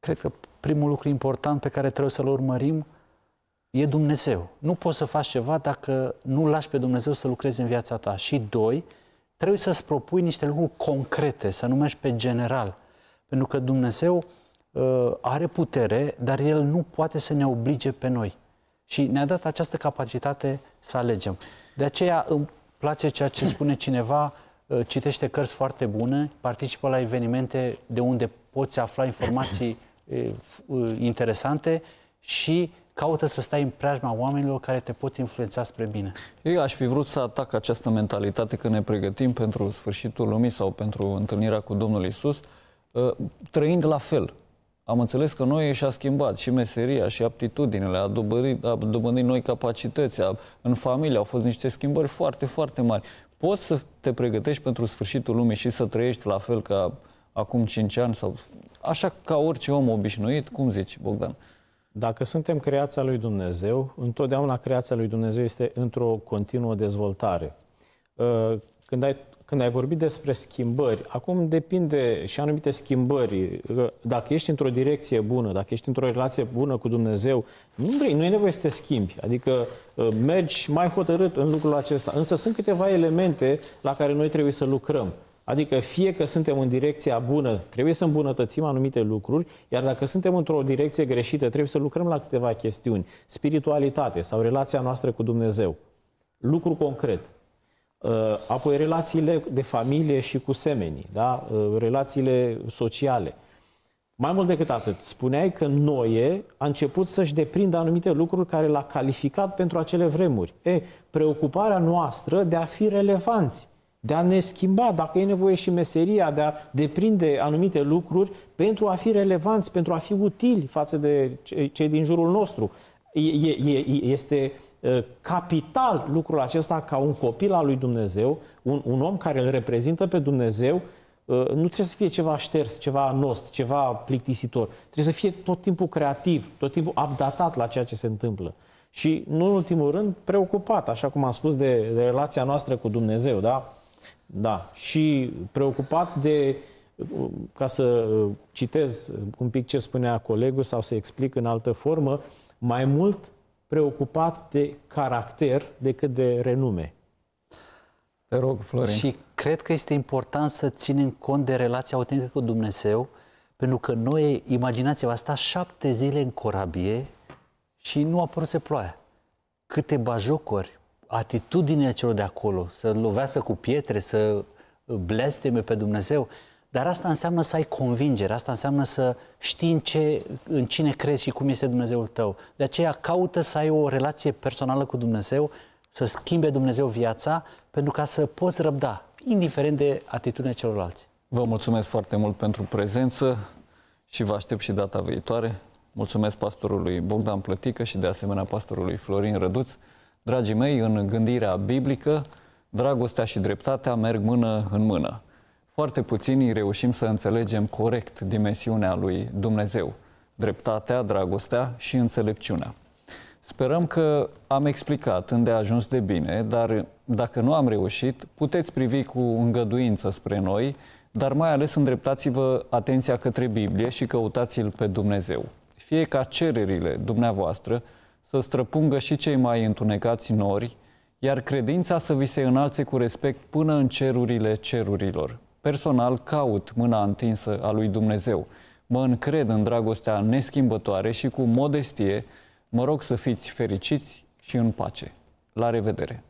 Cred că primul lucru important pe care trebuie să-l urmărim e Dumnezeu. Nu poți să faci ceva dacă nu lași pe Dumnezeu să lucreze în viața ta. Și doi, trebuie să-ți propui niște lucruri concrete, să nu mergi pe general. Pentru că Dumnezeu uh, are putere, dar El nu poate să ne oblige pe noi. Și ne-a dat această capacitate să alegem. De aceea îmi place ceea ce spune cineva, Uh, citește cărți foarte bune, participă la evenimente de unde poți afla informații uh, uh, interesante și caută să stai în preajma oamenilor care te pot influența spre bine. Eu aș fi vrut să atac această mentalitate că ne pregătim pentru sfârșitul lumii sau pentru întâlnirea cu Domnul Isus, trăind la fel. Am înțeles că noi și-a schimbat și meseria, și aptitudinile, a dobândit, a dobândit noi capacități, a, în familie au fost niște schimbări foarte, foarte mari. Poți să te pregătești pentru sfârșitul lumii și să trăiești la fel ca acum 5 ani sau așa ca orice om obișnuit, cum zici, Bogdan? Dacă suntem creația lui Dumnezeu, întotdeauna creația lui Dumnezeu este într-o continuă dezvoltare. Ă, când ai când ai vorbit despre schimbări, acum depinde și anumite schimbări. Dacă ești într-o direcție bună, dacă ești într-o relație bună cu Dumnezeu, nu vrei, nu e nevoie să te schimbi. Adică uh, mergi mai hotărât în lucrul acesta. Însă sunt câteva elemente la care noi trebuie să lucrăm. Adică fie că suntem în direcția bună, trebuie să îmbunătățim anumite lucruri, iar dacă suntem într-o direcție greșită, trebuie să lucrăm la câteva chestiuni. Spiritualitate sau relația noastră cu Dumnezeu. Lucru concret. Uh, apoi relațiile de familie și cu semenii, da? Uh, relațiile sociale. Mai mult decât atât, spuneai că Noe a început să-și deprindă anumite lucruri care l-a calificat pentru acele vremuri. E, preocuparea noastră de a fi relevanți, de a ne schimba, dacă e nevoie și meseria, de a deprinde anumite lucruri pentru a fi relevanți, pentru a fi utili față de cei din jurul nostru. E, e, este capital lucrul acesta ca un copil al lui Dumnezeu, un, un om care îl reprezintă pe Dumnezeu, nu trebuie să fie ceva șters, ceva anost, ceva plictisitor. Trebuie să fie tot timpul creativ, tot timpul updatat la ceea ce se întâmplă. Și, nu în ultimul rând, preocupat, așa cum am spus, de, de relația noastră cu Dumnezeu, da? Da. Și preocupat de, ca să citez un pic ce spunea colegul sau să explic în altă formă, mai mult preocupat de caracter decât de renume. Te rog, Florin. Și cred că este important să ținem cont de relația autentică cu Dumnezeu, pentru că noi, imaginați-vă, a stat șapte zile în corabie și nu a să ploaia. Câte bajocori, atitudinea celor de acolo, să lovească cu pietre, să blesteme pe Dumnezeu. Dar asta înseamnă să ai convingere, asta înseamnă să știi în, ce, în cine crezi și cum este Dumnezeul tău. De aceea caută să ai o relație personală cu Dumnezeu, să schimbe Dumnezeu viața, pentru ca să poți răbda, indiferent de atitudinea celorlalți. Vă mulțumesc foarte mult pentru prezență și vă aștept și data viitoare. Mulțumesc pastorului Bogdan Plătică și de asemenea pastorului Florin Răduț. Dragii mei, în gândirea biblică, dragostea și dreptatea merg mână în mână foarte puțini reușim să înțelegem corect dimensiunea lui Dumnezeu, dreptatea, dragostea și înțelepciunea. Sperăm că am explicat unde ajuns de bine, dar dacă nu am reușit, puteți privi cu îngăduință spre noi, dar mai ales îndreptați-vă atenția către Biblie și căutați-L pe Dumnezeu. Fie ca cererile dumneavoastră să străpungă și cei mai întunecați nori, iar credința să vi se înalțe cu respect până în cerurile cerurilor. Personal caut mâna întinsă a lui Dumnezeu. Mă încred în dragostea neschimbătoare și cu modestie mă rog să fiți fericiți și în pace. La revedere!